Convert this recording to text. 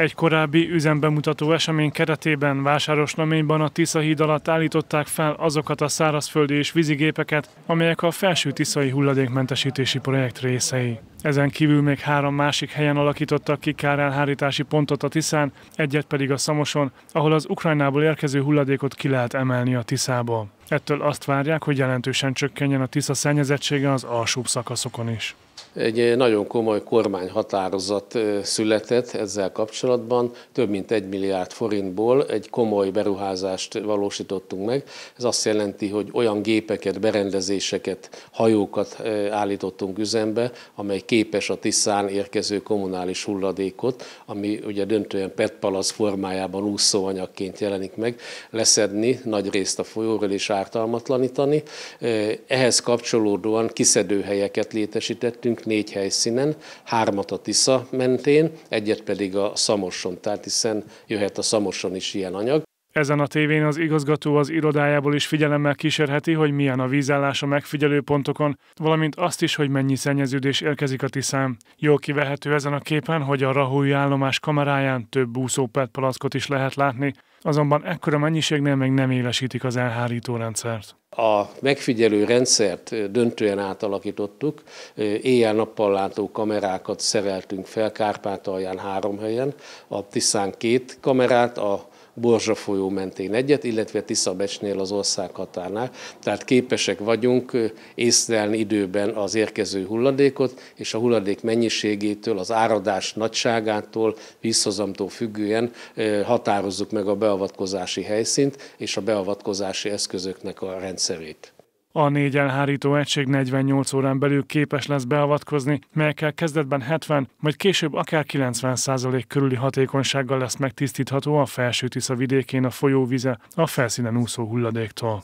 Egy korábbi üzembemutató esemény keretében vásárosnaményban a Tisza híd alatt állították fel azokat a szárazföldi és vízigépeket, amelyek a felső tiszai hulladékmentesítési projekt részei. Ezen kívül még három másik helyen alakítottak ki kárelhárítási pontot a Tiszán, egyet pedig a Szamoson, ahol az Ukrajnából érkező hulladékot ki lehet emelni a Tiszából. Ettől azt várják, hogy jelentősen csökkenjen a Tisza szennyezettsége az alsóbb szakaszokon is. Egy eh, nagyon komoly kormányhatározat eh, született ezzel kapcsolatban, több mint egy milliárd forintból egy komoly beruházást valósítottunk meg. Ez azt jelenti, hogy olyan gépeket, berendezéseket, hajókat eh, állítottunk üzembe, amely képes a Tiszán érkező kommunális hulladékot, ami ugye döntően PET palasz formájában úszóanyagként jelenik meg, leszedni nagy részt a folyóról és ártalmatlanítani. Ehhez kapcsolódóan helyeket létesítettünk négy helyszínen, hármat a Tisza mentén, egyet pedig a Szamoson, tehát hiszen jöhet a Szamoson is ilyen anyag. Ezen a tévén az igazgató az irodájából is figyelemmel kísérheti, hogy milyen a vízállás a megfigyelő pontokon, valamint azt is, hogy mennyi szennyeződés érkezik a Tiszán. Jól kivehető ezen a képen, hogy a Rahói állomás kameráján több úszópert palackot is lehet látni, azonban ekkora mennyiségnél még nem élesítik az elhárító rendszert. A megfigyelő rendszert döntően átalakítottuk, éjjel-nappal látó kamerákat szereltünk fel Kárpátalján három helyen, a Tiszán két kamerát, a Borzsa folyó mentén egyet, illetve Tiszabecsnél az országhatárnál. Tehát képesek vagyunk észlelni időben az érkező hulladékot, és a hulladék mennyiségétől, az áradás nagyságától, visszhozamtól függően határozzuk meg a beavatkozási helyszínt és a beavatkozási eszközöknek a rendszerét. A négy elhárító egység 48 órán belül képes lesz beavatkozni, melyekkel kezdetben 70, majd később akár 90 százalék körüli hatékonysággal lesz megtisztítható a felső Tisza vidékén a folyóvize a felszínen úszó hulladéktól.